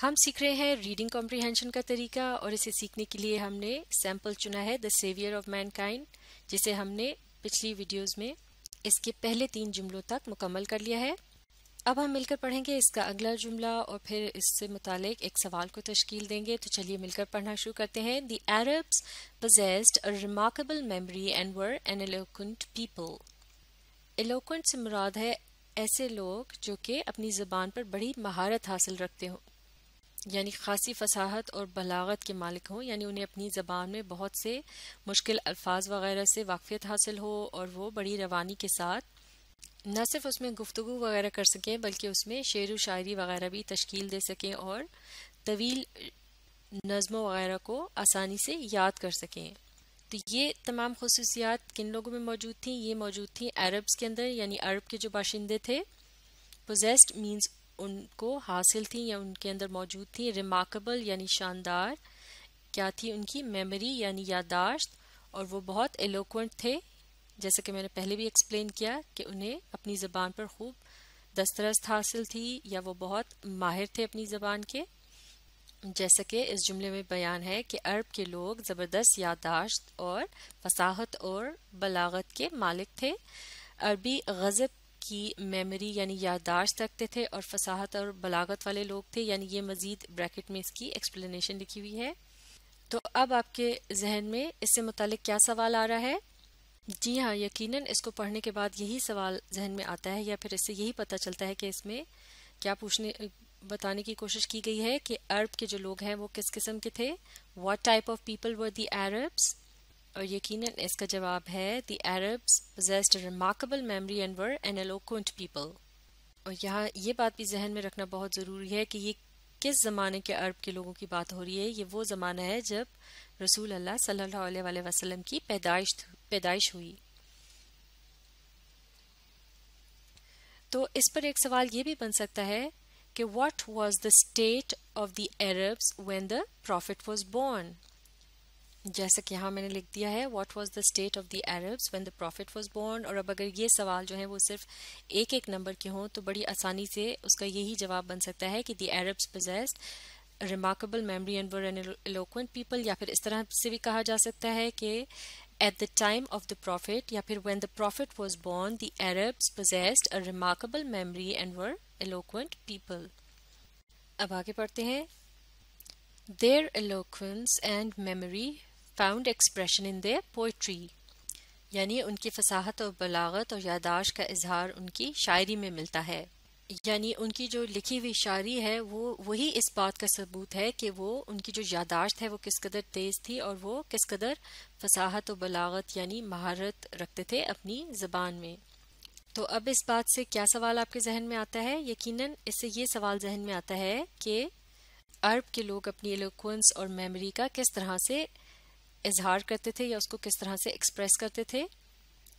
हम सीख रहे हैं रीडिंग कॉम्प्रिहेंशन का तरीका और इसे सीखने के लिए हमने सैम्पल चुना है द सेवियर ऑफ मैनकाइंड जिसे हमने पिछली वीडियोस में इसके पहले तीन जुमलों तक मुकम्मल कर लिया है अब हम मिलकर पढ़ेंगे इसका अगला जुमला और फिर इससे मुतालिक एक सवाल को तश्कील देंगे तो चलिए मिलकर पढ़ना शुरू करते हैं the Arabs possessed a remarkable memory and were an eloquent people eloquent से मुराद है ऐसे लोग जो कि अपनी ज़बान पर बड़ी महारत हासिल रखते हों यानी खासी फसाहत और बलागत के मालिक हों यानी उन्हें अपनी ज़बान में बहुत से मुश्किल अल्फाज वगैरह से वाकफियत हासिल हो और वो बड़ी रवानी के साथ न सिर्फ उसमें गुफ्तु वगैरह कर सकें बल्कि उसमें शेर व शायरी वगैरह भी तश्कील दे सकें और तवील नज़मों वगैरह को आसानी से याद कर सकें तो ये तमाम खसूसियात किन लोगों में मौजूद थी ये मौजूद थी अरब्स के अंदर यानी अरब के जो बाशिंदे थे पोजेस्ड मीन्स उनको हासिल थी या उनके अंदर मौजूद थी रिमार्केबल यानी शानदार क्या थी उनकी मेमोरी यानी यादाश्त और वो बहुत एलोक्वेंट थे जैसे कि मैंने पहले भी एक्सप्लेन किया कि उन्हें अपनी ज़बान पर खूब दस्तरस्त हासिल थी या वो बहुत माहिर थे अपनी ज़बान के जैसा कि इस जुमले में बयान है कि अरब के लोग ज़बरदस्त यादाश्त और फसाहत और बलागत के मालिक थे अरबी गज़ब की मेमोरी यानी याददाश्त रखते थे और फसाहत और बलागत वाले लोग थे यानी ये मज़ीद ब्रैकेट में इसकी एक्सप्लेनेशन लिखी हुई है तो अब आपके जहन में इससे मुतलिक क्या सवाल आ रहा है जी हाँ यकीनन इसको पढ़ने के बाद यही सवाल जहन में आता है या फिर इससे यही पता चलता है कि इसमें क्या पूछने बताने की कोशिश की गई है कि अरब के जो लोग हैं वो किस किस्म के थे what type of people were the Arabs और यकीनन इसका जवाब है the Arabs possessed remarkable memory and were an eloquent people और यहाँ ये बात भी जहन में रखना बहुत ज़रूरी है कि ये किस ज़माने के अरब के लोगों की बात हो रही है ये वो ज़माना है जब रसूल अल्लाह सल्लल्लाहु अलैहि वसल्लम की पैदाइश पैदाइश हुई तो इस पर एक सवाल ये भी बन सकता है कि what was the state of the Arabs when the prophet was born जैसे कि यहाँ मैंने लिख दिया है what was the state of the Arabs when the prophet was born और अब अगर ये सवाल जो है वो सिर्फ एक एक नंबर के हों तो बड़ी आसानी से उसका यही जवाब बन सकता है कि the Arabs possessed remarkable memory and were an people या फिर इस तरह से भी कहा जा सकता है कि at the time of the prophet या फिर when the prophet was born the Arabs possessed a remarkable memory and were eloquent people अब आगे पढ़ते हैं their eloquence and memory found expression in their poetry. यानी उनकी फसाहत और बलागत और यादाश्त का इजहार उनकी शायरी में मिलता है यानी उनकी जो लिखी हुई शायरी है वो वही इस बात का सबूत है कि वो उनकी जो यादाश्त है वो किस कदर तेज़ थी और वो किस कदर फसाहत और बलागत यानी महारत रखते थे अपनी ज़बान में तो अब इस बात से क्या सवाल आपके जहन में आता है यकीनन इससे ये सवाल जहन में आता है कि अरब के लोग अपनी एलोक्वेंस और मेमोरी का किस तरह से इजहार करते थे या उसको किस तरह से एक्सप्रेस करते थे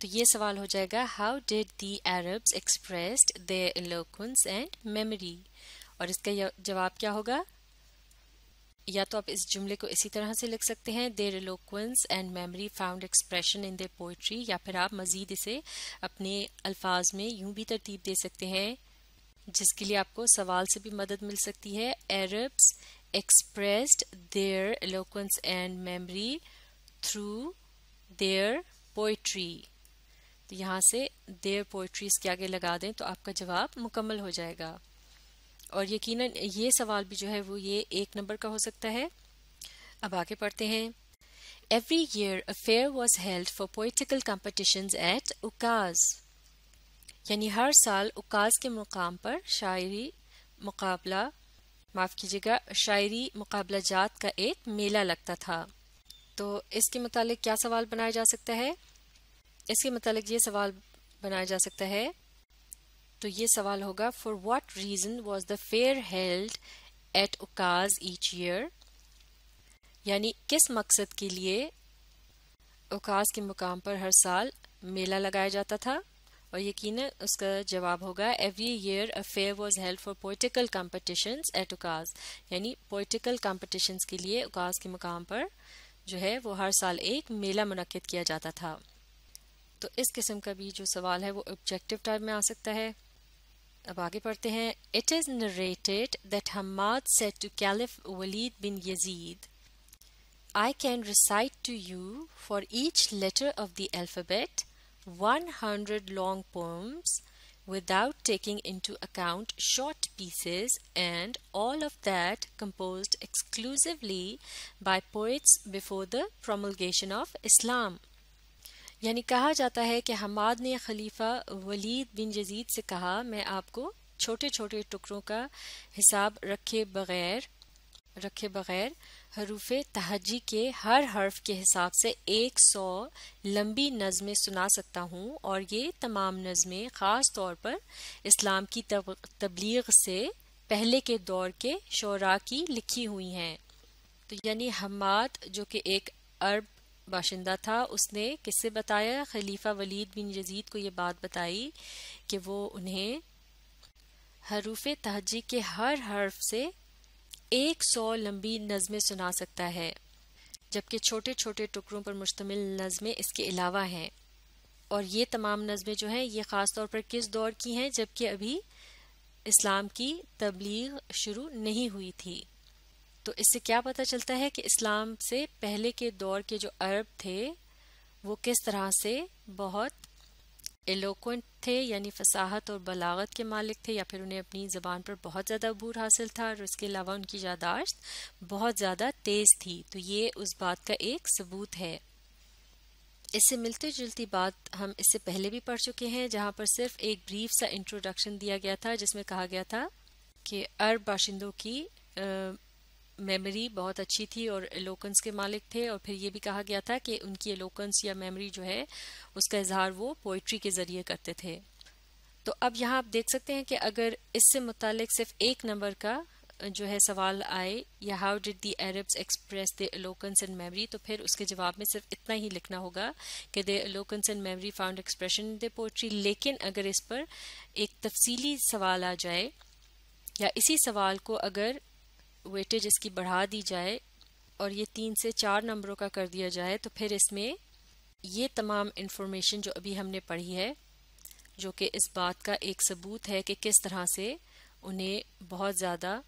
तो ये सवाल हो जाएगा how did the Arabs expressed their eloquence and memory और इसका जवाब क्या होगा या तो आप इस जुमले को इसी तरह से लिख सकते हैं their eloquence and memory found expression in their poetry या फिर आप मज़ीद इसे अपने अल्फाज में यूं भी तरतीब दे सकते हैं जिसके लिए आपको सवाल से भी मदद मिल सकती है एरब्स expressed their eloquence and memory through their poetry तो यहाँ से देयर पोइट्रीज के आगे लगा दें तो आपका जवाब मुकम्मल हो जाएगा और यकीनन ये सवाल भी जो है वो ये एक नंबर का हो सकता है अब आगे पढ़ते हैं Every year a fair was held for poetical competitions at Ukaz. यानी हर साल उकाज के मुकाम पर शायरी मुकाबला माफ़ कीजिएगा शायरी मुकाबला जात का एक मेला लगता था तो इसके मतलब क्या सवाल बनाया जा सकता है इसके मतलब ये सवाल बनाया जा सकता है तो ये सवाल होगा for what reason was the fair held at Okaz each year यानी किस मकसद के लिए ओकाज के मुकाम पर हर साल मेला लगाया जाता था और यकीन उसका जवाब होगा every year a fair was held for poetical competition at Ukaz यानी पोइटिकल कॉम्पिटिशन्स के लिए उकाज के मुकाम पर जो है वो हर साल एक मेला मनकद किया जाता था तो इस किस्म का भी जो सवाल है वो ऑब्जेक्टिव टाइप में आ सकता है अब आगे पढ़ते हैं it is narrated that Hammad said to caliph Walid bin Yazid I can recite to you for each letter of the alphabet 100 long poems without taking into account short pieces and all of that composed exclusively by poets before the promulgation of Islam. Yani kaha jata hai ki Hamad ne Khalifa Walid bin Yazid se kaha, main aapko chote chote tukron ka hisab rakhe बगैर रखे बगैर हरूफ तहजी के हर हर्फ के हिसाब से 100 लंबी नज़में सुना सकता हूँ और ये तमाम नज़में ख़ास तौर पर इस्लाम की तबलीग से पहले के दौर के शरा की लिखी हुई हैं तो यानी हमाद जो कि एक अरब बाशिंदा था उसने किससे बताया खलीफा वलीद बिन यजीद को ये बात बताई कि वो उन्हें हरूफ तहजी के हर हर्फ से एक सौ लंबी नज़में सुना सकता है जबकि छोटे छोटे टुकड़ों पर मुश्तमिल नज़में इसके अलावा हैं और ये तमाम नज़में जो हैं ये ख़ास तौर पर किस दौर की हैं जबकि अभी इस्लाम की तबलीग शुरू नहीं हुई थी तो इससे क्या पता चलता है कि इस्लाम से पहले के दौर के जो अरब थे वो किस तरह से बहुत एलोक्वेंट थे यानी फसाहत और बलागत के मालिक थे या फिर उन्हें अपनी ज़बान पर बहुत ज़्यादा अबूर हासिल था और इसके अलावा उनकी यादाश्त बहुत ज़्यादा तेज़ थी तो ये उस बात का एक सबूत है इससे मिलती जुलती बात हम इससे पहले भी पढ़ चुके हैं जहाँ पर सिर्फ एक ब्रीफ सा इंट्रोडक्शन दिया गया था जिसमें कहा गया था कि अरब बाशिंदों की मेमोरी बहुत अच्छी थी और एलोकन्स के मालिक थे और फिर ये भी कहा गया था कि उनकी एलोकन्स या मेमोरी जो है उसका इजहार वो पोइट्री के ज़रिए करते थे तो अब यहाँ आप देख सकते हैं कि अगर इससे मुतल सिर्फ एक नंबर का जो है सवाल आए या how did the Arabs express the eloquence and memory तो फिर उसके जवाब में सिर्फ इतना ही लिखना होगा कि the eloquence and memory found expression the poetry लेकिन अगर इस पर एक तफसीली सवाल आ जाए या इसी सवाल को अगर वेटेज इसकी बढ़ा दी जाए और ये तीन से चार नंबरों का कर दिया जाए तो फिर इसमें ये तमाम इन्फॉर्मेशन जो अभी हमने पढ़ी है जो कि इस बात का एक सबूत है कि किस तरह से उन्हें बहुत ज़्यादा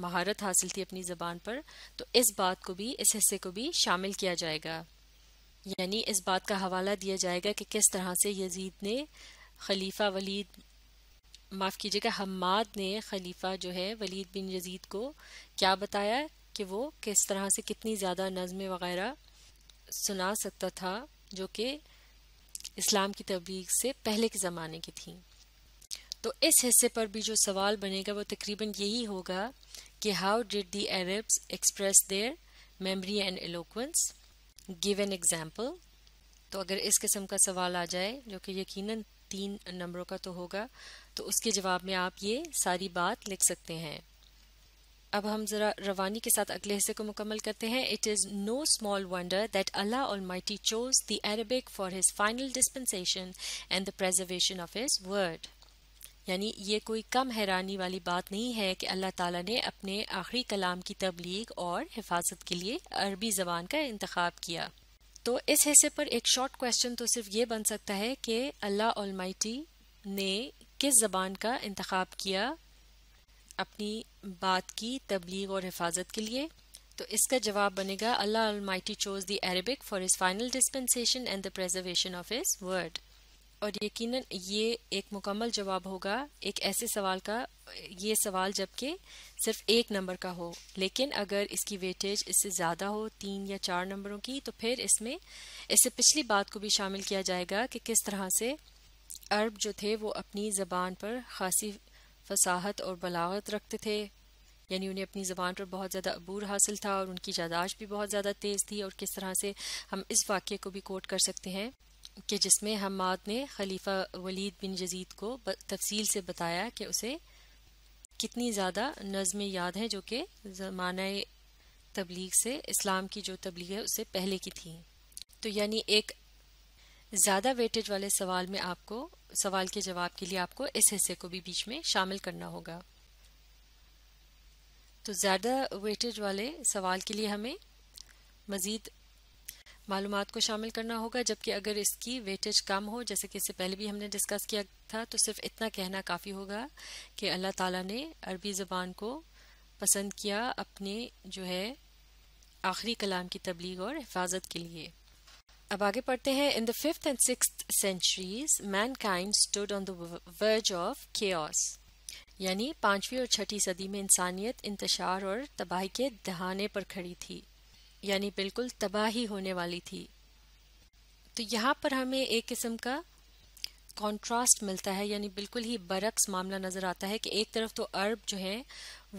महारत हासिल थी अपनी ज़बान पर तो इस बात को भी इस हिस्से को भी शामिल किया जाएगा यानी इस बात का हवाला दिया जाएगा कि किस तरह से यजीद ने खलीफा वलीद माफ़ कीजिएगा हमाद ने खलीफा जो है वलीद बिन यजीद को क्या बताया कि वो किस तरह से कितनी ज़्यादा नज़में वगैरह सुना सकता था जो कि इस्लाम की तबलीग से पहले के ज़माने की थी तो इस हिस्से पर भी जो सवाल बनेगा वो तकरीबन यही होगा कि how did the Arabs express their memory and eloquence give an example तो अगर इस किस्म का सवाल आ जाए जो कि यकीनन तीन नंबरों का तो होगा तो उसके जवाब में आप ये सारी बात लिख सकते हैं अब हम ज़रा रवानी के साथ अगले हिस्से को मुकम्मल करते हैं it is no small wonder that Allah almighty chose the Arabic for his final dispensation and the preservation of his word यानी ये कोई कम हैरानी वाली बात नहीं है कि अल्लाह ताला ने अपने आखिरी कलाम की तबलीग और हिफाजत के लिए अरबी ज़बान का इंतखब किया तो इस हिस्से पर एक शॉर्ट क्वेश्चन तो सिर्फ ये बन सकता है कि अल्लाह अलमाइटी ने किस ज़बान का इंतखब किया अपनी बात की तबलीग और हिफाजत के लिए तो इसका जवाब बनेगा Allah almighty chose the Arabic for his final dispensation and the preservation of his word और यकीनन ये एक मुकम्मल जवाब होगा एक ऐसे सवाल का ये सवाल जबकि सिर्फ एक नंबर का हो लेकिन अगर इसकी वेटेज इससे ज़्यादा हो तीन या चार नंबरों की तो फिर इसमें इससे पिछली बात को भी शामिल किया जाएगा कि किस तरह से अरब जो थे वो अपनी ज़बान पर खासी फसाहत और बलागत रखते थे यानी उन्हें अपनी ज़बान पर बहुत ज़्यादा अबूर हासिल था और उनकी यादाश्त भी बहुत ज़्यादा तेज़ थी और किस तरह से हम इस वाक्य को भी कोट कर सकते हैं कि जिसमें हमाद ने खलीफा वलीद बिन जजीद को तफसील से बताया कि उसे कितनी ज़्यादा नज़में याद हैं जो कि ज़माना तबलीग से इस्लाम की जो तबलीग है उससे पहले की थी तो यानी एक ज़्यादा वेटेज वाले सवाल में आपको सवाल के जवाब के लिए आपको इस हिस्से को भी बीच में शामिल करना होगा तो ज़्यादा वेटेज वाले सवाल के लिए हमें मज़ीद मालूम को शामिल करना होगा जबकि अगर इसकी वेटेज कम हो जैसे कि इससे पहले भी हमने डिस्कस किया था तो सिर्फ इतना कहना काफ़ी होगा कि अल्लाह ताला ने अरबी ज़बान को पसंद किया अपने जो है आखिरी कलाम की तबलीग और हिफाजत के लिए अब आगे पढ़ते हैं in the fifth and six centuries mankind stood on the verge of chaos यानी पांचवी और छठी सदी में इंसानियत इंतशार और तबाही के दहाने पर खड़ी थी यानी बिल्कुल तबाही होने वाली थी तो यहाँ पर हमें एक किस्म का कॉन्ट्रास्ट मिलता है यानी बिल्कुल ही बरक्स मामला नज़र आता है कि एक तरफ तो अरब जो हैं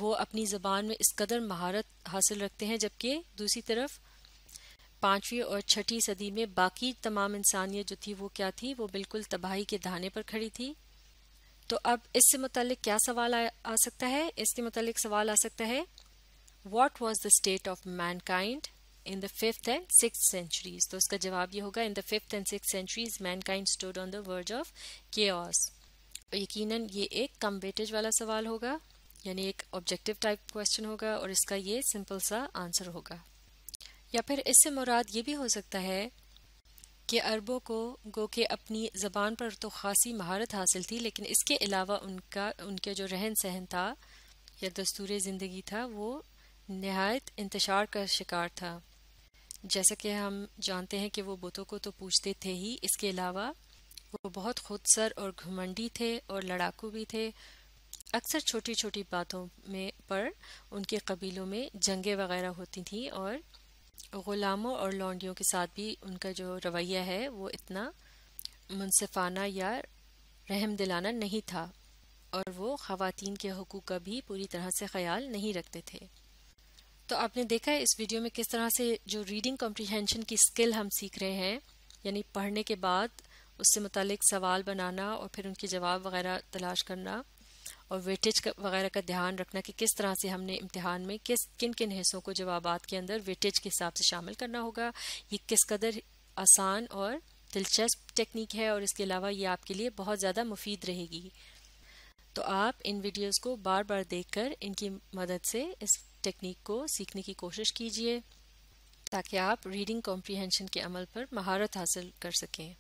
वो अपनी ज़बान में इस कदर महारत हासिल रखते हैं जबकि दूसरी तरफ पाँचवीं और छठी सदी में बाकी तमाम इंसानियत जो थी वो क्या थी वो बिल्कुल तबाही के दहाने पर खड़ी थी तो अब इससे मतलब क्या सवाल आ, आ सकता है इसके मतलब सवाल आ सकता है what was the state of mankind in the fifth and six centuries तो उसका जवाब ये होगा in the fifth and six centuries kind stood on the verge of के यकीन ये एक कम वेटेज वाला सवाल होगा यानी एक ऑब्जेक्टिव टाइप क्वेश्चन होगा और इसका ये सिंपल सा आंसर होगा या फिर इससे मुराद ये भी हो सकता है कि अरबों को गो के अपनी ज़बान पर तो खासी महारत हासिल थी लेकिन इसके अलावा उनका उनके जो रहन सहन था या दस्तूर ज़िंदगी था वो नहायत इंतशार का शिकार था जैसा कि हम जानते हैं कि वो बुतों को तो पूछते थे ही इसके अलावा वो बहुत खुदसर और घमंडी थे और लड़ाकू भी थे अक्सर छोटी छोटी बातों में पर उनके कबीलों में जंगें वगैरह होती थी और ग़ुलामों और लौंडियों के साथ भी उनका जो रवैया है वो इतना मुनसफाना या रहम दिलाना नहीं था और वो ख़वातीन के हकूक़ का भी पूरी तरह से ख्याल नहीं रखते थे तो आपने देखा है इस वीडियो में किस तरह से जो रीडिंग कॉम्प्रीहेंशन की स्किल हम सीख रहे हैं यानी पढ़ने के बाद उससे मतलब सवाल बनाना और फिर उनके जवाब वगैरह तलाश करना और वेटेज वगैरह का ध्यान रखना कि किस तरह से हमने इम्तहान में किस किन किन हिस्सों को जवाब के अंदर वेटेज के हिसाब से शामिल करना होगा ये किस कदर आसान और दिलचस्प टेक्निक है और इसके अलावा ये आपके लिए बहुत ज़्यादा मुफीद रहेगी तो आप इन वीडियोस को बार बार देखकर इनकी मदद से इस टेक्निक को सीखने की कोशिश कीजिए ताकि आप रीडिंग कॉम्प्रिहेंशन के अमल पर महारत हासिल कर सकें